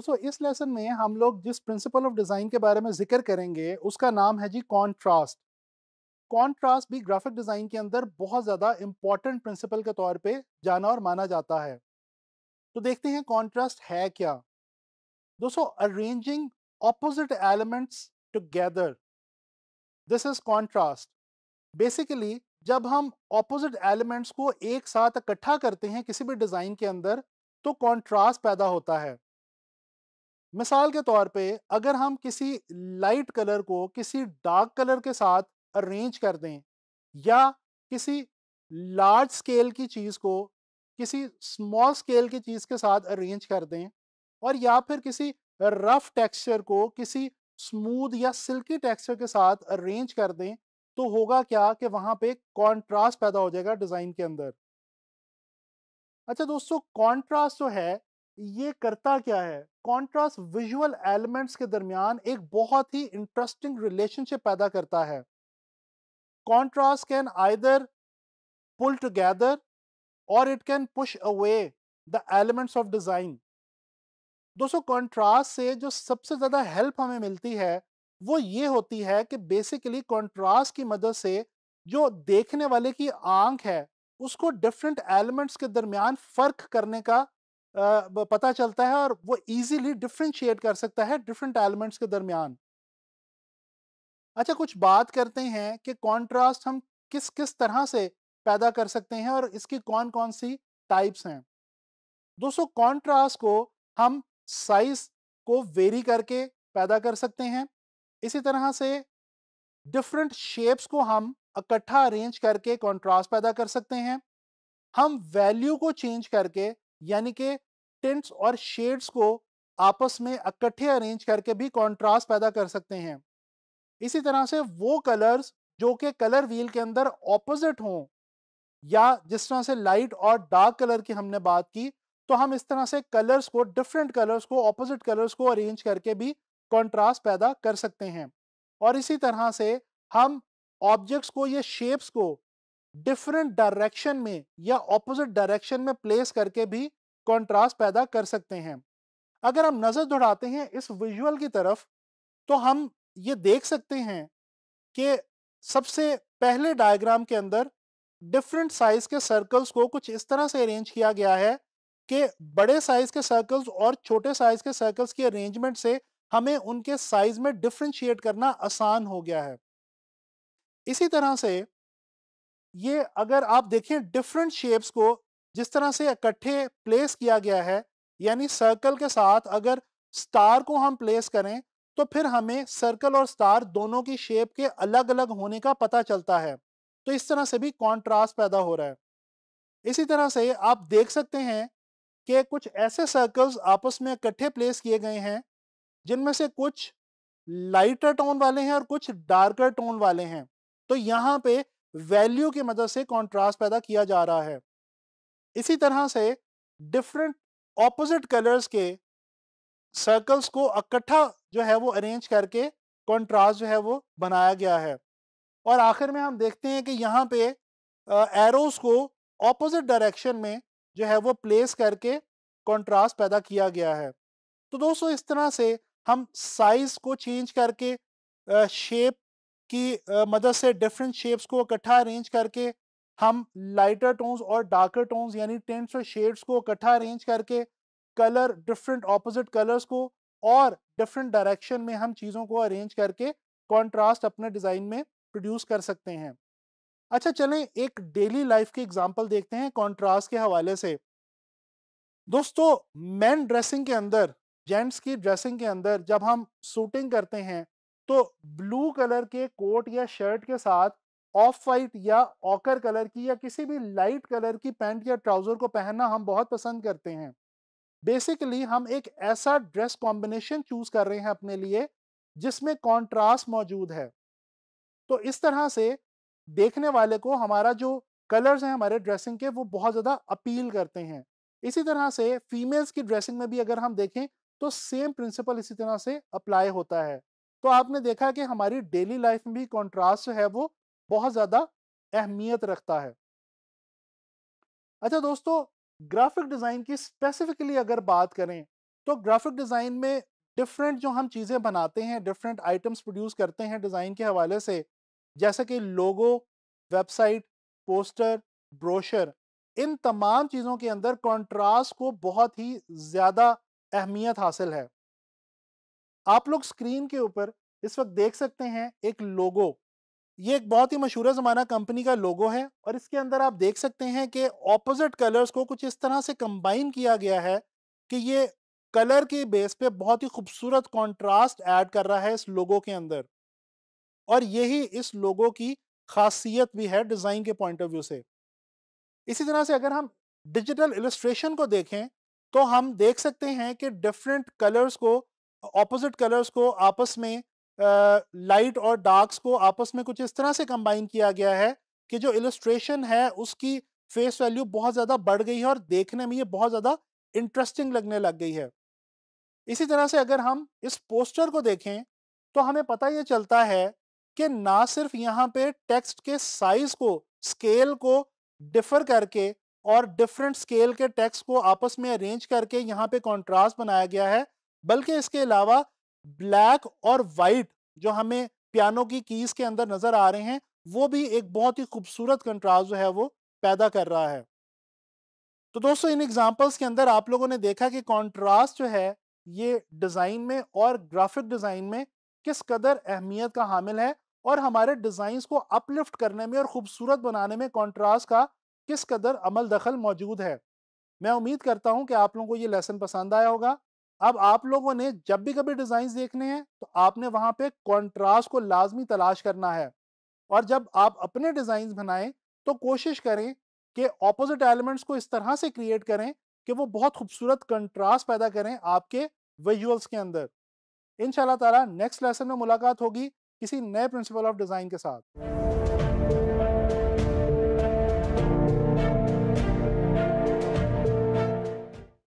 दोस्तों इस लेसन में हम लोग जिस प्रिंसिपल ऑफ डिज़ाइन के बारे में जिक्र करेंगे उसका नाम है जी कॉन्ट्रास्ट कॉन्ट्रास्ट भी ग्राफिक डिज़ाइन के अंदर बहुत ज़्यादा इम्पॉर्टेंट प्रिंसिपल के तौर पे जाना और माना जाता है तो देखते हैं कॉन्ट्रास्ट है क्या दोस्तों arranging opposite elements together this is contrast basically जब हम ऑपोजिट एलिमेंट्स को एक साथ इकट्ठा करते हैं किसी भी डिज़ाइन के अंदर तो कॉन्ट्रास्ट पैदा होता है मिसाल के तौर पे अगर हम किसी लाइट कलर को किसी डार्क कलर के साथ अरेंज कर दें या किसी लार्ज स्केल की चीज़ को किसी स्मॉल स्केल की चीज़ के साथ अरेंज कर दें और या फिर किसी रफ टेक्सचर को किसी स्मूथ या सिल्की टेक्सचर के साथ अरेंज कर दें तो होगा क्या कि वहाँ पे कॉन्ट्रास्ट पैदा हो जाएगा डिज़ाइन के अंदर अच्छा दोस्तों कॉन्ट्रास्ट जो है ये करता क्या है कॉन्ट्रास्ट विजुअल एलिमेंट्स के दरमियान एक बहुत ही इंटरेस्टिंग रिलेशनशिप पैदा करता है contrast can either pull together और it can push away the elements of design दोस्तों कॉन्ट्रास्ट से जो सबसे ज़्यादा हेल्प हमें मिलती है वो ये होती है कि बेसिकली कॉन्ट्रास्ट की मदद से जो देखने वाले की आंख है उसको डिफरेंट एलिमेंट्स के दरमियान फ़र्क करने का पता चलता है और वो इजीली डिफ्रेंशिएट कर सकता है डिफरेंट एलिमेंट्स के दरमियान अच्छा कुछ बात करते हैं कि कंट्रास्ट हम किस किस तरह से पैदा कर सकते हैं और इसकी कौन कौन सी टाइप्स हैं दोस्तों कंट्रास्ट को हम साइज को वेरी करके पैदा कर सकते हैं इसी तरह से डिफरेंट शेप्स को हम इकट्ठा अरेंज करके कंट्रास्ट पैदा कर सकते हैं हम वैल्यू को चेंज करके यानी कि टेंट्स और शेड्स को आपस में इकट्ठे अरेंज करके भी कॉन्ट्रास्ट पैदा कर सकते हैं इसी तरह से वो कलर्स जो कि कलर व्हील के अंदर ऑपोजिट हों या जिस तरह से लाइट और डार्क कलर की हमने बात की तो हम इस तरह से कलर्स को डिफरेंट कलर्स को ऑपोजिट कलर्स को अरेंज करके भी कॉन्ट्रास्ट पैदा कर सकते हैं और इसी तरह से हम ऑब्जेक्ट्स को या शेप्स को डिफरेंट डायरेक्शन में या ऑपोजिट डायरेक्शन में प्लेस करके भी कंट्रास्ट पैदा कर सकते हैं अगर हम नज़र दौड़ाते हैं इस विजुअल की तरफ तो हम ये देख सकते हैं कि सबसे पहले डायग्राम के अंदर डिफरेंट साइज के सर्कल्स को कुछ इस तरह से अरेंज किया गया है कि बड़े साइज के सर्कल्स और छोटे साइज के सर्कल्स की अरेंजमेंट से हमें उनके साइज में डिफ्रेंशिएट करना आसान हो गया है इसी तरह से ये अगर आप देखें डिफरेंट शेप्स को जिस तरह से इकट्ठे प्लेस किया गया है यानी सर्कल के साथ अगर स्टार को हम प्लेस करें तो फिर हमें सर्कल और स्टार दोनों की शेप के अलग अलग होने का पता चलता है तो इस तरह से भी कॉन्ट्रास्ट पैदा हो रहा है इसी तरह से आप देख सकते हैं कि कुछ ऐसे सर्कल्स आपस में इकट्ठे प्लेस किए गए हैं जिनमें से कुछ लाइटर टोन वाले हैं और कुछ डार्कर टोन वाले हैं तो यहाँ पे वैल्यू की मदद से कॉन्ट्रास्ट पैदा किया जा रहा है इसी तरह से डिफरेंट ऑपोजिट कलर्स के सर्कल्स को इकट्ठा जो है वो अरेंज करके कॉन्ट्रास्ट जो है वो बनाया गया है और आखिर में हम देखते हैं कि यहाँ पे एरोस को ऑपोजिट डायरेक्शन में जो है वो प्लेस करके कॉन्ट्रास्ट पैदा किया गया है तो दोस्तों इस तरह से हम साइज को चेंज करके शेप की मदद से डिफरेंट शेप्स को इकट्ठा अरेंज करके हम लाइटर टोन्स और डार्कर टोन्स यानी टेंट्स और शेड्स को इकट्ठा अरेंज करके कलर डिफरेंट ऑपोजिट कलर्स को और डिफरेंट डायरेक्शन में हम चीज़ों को अरेंज करके कॉन्ट्रास्ट अपने डिज़ाइन में प्रोड्यूस कर सकते हैं अच्छा चलें एक डेली लाइफ की एग्जांपल देखते हैं कॉन्ट्रास्ट के हवाले से दोस्तों मैन ड्रेसिंग के अंदर जेंट्स की ड्रेसिंग के अंदर जब हम शूटिंग करते हैं तो ब्लू कलर के कोट या शर्ट के साथ ऑफ वाइट या ऑकर कलर की या किसी भी लाइट कलर की पैंट या ट्राउजर को पहनना हम बहुत पसंद करते हैं बेसिकली हम एक ऐसा ड्रेस कॉम्बिनेशन चूज कर रहे हैं अपने लिए जिसमें कॉन्ट्रास्ट मौजूद है तो इस तरह से देखने वाले को हमारा जो कलर्स हैं हमारे ड्रेसिंग के वो बहुत ज़्यादा अपील करते हैं इसी तरह से फीमेल्स की ड्रेसिंग में भी अगर हम देखें तो सेम प्रिंसिपल इसी तरह से अप्लाई होता है तो आपने देखा कि हमारी डेली लाइफ में भी कॉन्ट्रास्ट है वो बहुत ज़्यादा अहमियत रखता है अच्छा दोस्तों ग्राफिक डिज़ाइन की स्पेसिफिकली अगर बात करें तो ग्राफिक डिज़ाइन में डिफरेंट जो हम चीज़ें बनाते हैं डिफरेंट आइटम्स प्रोड्यूस करते हैं डिज़ाइन के हवाले से जैसे कि लोगो वेबसाइट पोस्टर ब्रोशर इन तमाम चीज़ों के अंदर कॉन्ट्रास्ट को बहुत ही ज़्यादा अहमियत हासिल है आप लोग स्क्रीन के ऊपर इस वक्त देख सकते हैं एक लोगो ये एक बहुत ही मशहूर ज़माना कंपनी का लोगो है और इसके अंदर आप देख सकते हैं कि ऑपोजिट कलर्स को कुछ इस तरह से कंबाइन किया गया है कि ये कलर के बेस पे बहुत ही खूबसूरत कंट्रास्ट ऐड कर रहा है इस लोगो के अंदर और यही इस लोगो की खासियत भी है डिज़ाइन के पॉइंट ऑफ व्यू से इसी तरह से अगर हम डिजिटल इलस्ट्रेशन को देखें तो हम देख सकते हैं कि डिफरेंट कलर्स को ऑपोजिट कलर्स को आपस में लाइट और डार्क्स को आपस में कुछ इस तरह से कंबाइन किया गया है कि जो इलस्ट्रेशन है उसकी फेस वैल्यू बहुत ज़्यादा बढ़ गई है और देखने में ये बहुत ज़्यादा इंटरेस्टिंग लगने लग गई है इसी तरह से अगर हम इस पोस्टर को देखें तो हमें पता ये चलता है कि ना सिर्फ यहाँ पे टेक्स्ट के साइज को स्केल को डिफर करके और डिफरेंट स्केल के टेक्स्ट को आपस में अरेंज करके यहाँ पे कॉन्ट्रास्ट बनाया गया है बल्कि इसके अलावा ब्लैक और वाइट जो हमें पियानो की कीज के अंदर नज़र आ रहे हैं वो भी एक बहुत ही खूबसूरत कंट्रास्ट जो है वो पैदा कर रहा है तो दोस्तों इन एग्जांपल्स के अंदर आप लोगों ने देखा कि कंट्रास्ट जो है ये डिज़ाइन में और ग्राफिक डिज़ाइन में किस कदर अहमियत का हामिल है और हमारे डिज़ाइंस को अपलिफ्ट करने में और ख़ूबसूरत बनाने में कॉन्ट्रास्ट का किस कदर अमल दखल मौजूद है मैं उम्मीद करता हूँ कि आप लोगों को ये लेसन पसंद आया होगा अब आप लोगों ने जब भी कभी डिजाइन देखने हैं तो आपने वहां पे कॉन्ट्रास्ट को लाजमी तलाश करना है और जब आप अपने डिजाइन बनाएं तो कोशिश करें कि ऑपोजिट एलिमेंट्स को इस तरह से क्रिएट करें कि वो बहुत खूबसूरत कंट्रास्ट पैदा करें आपके विजुअल्स के अंदर इन ताला नेक्स्ट लेसन में मुलाकात होगी किसी नए प्रिंसिपल ऑफ डिज़ाइन के साथ